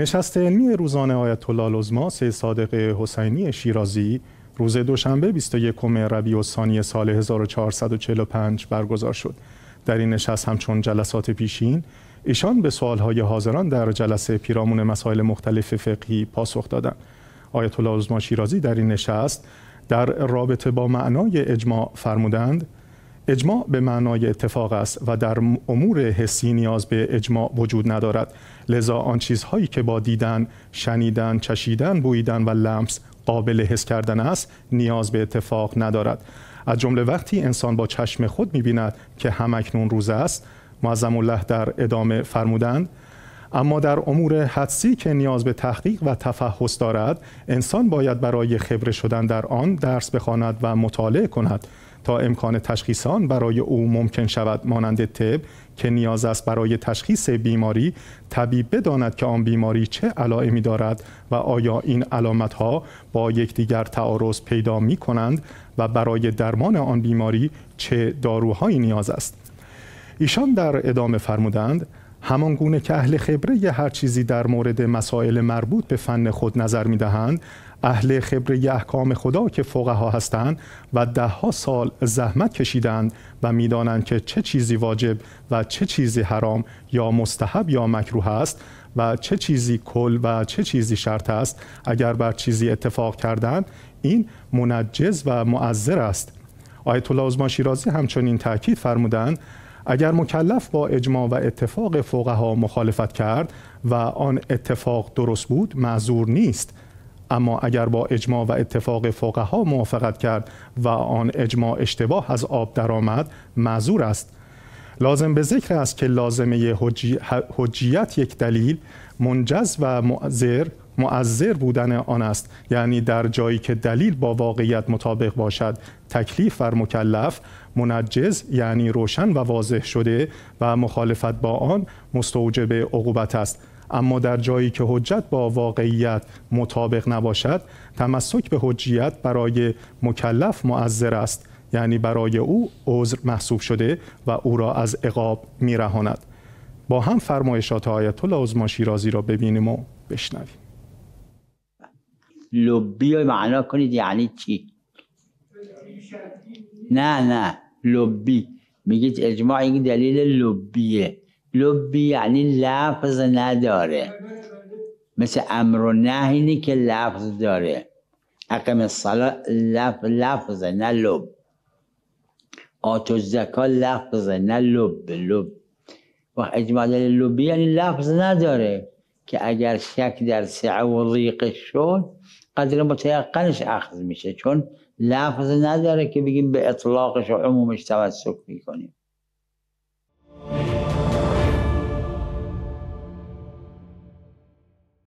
نشست علمی روزانه آیت الله العظما سید صادق حسینی شیرازی روز دوشنبه 21 ربیع الثانی سال 1445 برگزار شد. در این نشست همچون جلسات پیشین ایشان به سوالهای حاضران در جلسه پیرامون مسائل مختلف فقهی پاسخ دادند. آیت الله العظما شیرازی در این نشست در رابطه با معنای اجماع فرمودند اجماع به معنای اتفاق است و در امور حسی نیاز به اجماع وجود ندارد لذا آن چیزهایی که با دیدن شنیدن چشیدن بویدن و لمس قابل حس کردن است نیاز به اتفاق ندارد از جمله وقتی انسان با چشم خود میبیند که همکنون روز است معظم الله در ادامه فرمودند اما در امور حدسی که نیاز به تحقیق و تفحص دارد انسان باید برای خبره شدن در آن درس بخواند و مطالعه کند تا امکان تشخیص آن برای او ممکن شود مانند طب که نیاز است برای تشخیص بیماری طبیب بداند که آن بیماری چه علائمی دارد و آیا این علامت ها با یکدیگر تعارض پیدا می کنند و برای درمان آن بیماری چه داروهایی نیاز است ایشان در ادامه فرمودند همان گونه که اهل خبره هر چیزی در مورد مسائل مربوط به فن خود نظر میدهند، اهل خبره احکام خدا که فقها هستند و دهها سال زحمت کشیدند و میدانند که چه چیزی واجب و چه چیزی حرام یا مستحب یا مکروه است و چه چیزی کل و چه چیزی شرط است اگر بر چیزی اتفاق کردند این منجز و معذر است آیت الله عظما شیرازی همچنین تاکید فرمودند اگر مکلف با اجماع و اتفاق فقها مخالفت کرد و آن اتفاق درست بود معذور نیست اما اگر با اجماع و اتفاق فقها موافقت کرد و آن اجماع اشتباه از آب درآمد معذور است لازم به ذکر است که لازمه حجیت یک دلیل منجز و معذر معذر بودن آن است یعنی در جایی که دلیل با واقعیت مطابق باشد تکلیف بر مکلف منجز یعنی روشن و واضح شده و مخالفت با آن مستوجب عقوبت است اما در جایی که حجت با واقعیت مطابق نباشد تمسک به حجیت برای مکلف معذر است یعنی برای او عذر محسوب شده و او را از عقاب میرهاند با هم فرمایشات آیت الله عظما شیرازی را ببینیم و بشنویم لبی رو معنا کنید یعنی چی نه نه لبی میگید اجماع این دلیل لبیه لبی یعنی لفظ نداره مثل امر و که لفظ داره اقم صلاح لف لفظ نه لب آتو زکا لفظ نه لب لب و اجماع دلیل لبی یعنی لفظ نداره که اگر شک در سعه و ضیقش شد قدر متیقنش اخذ میشه چون لفظ نداره که بگیم به اطلاقش و عمومش توسک میکنیم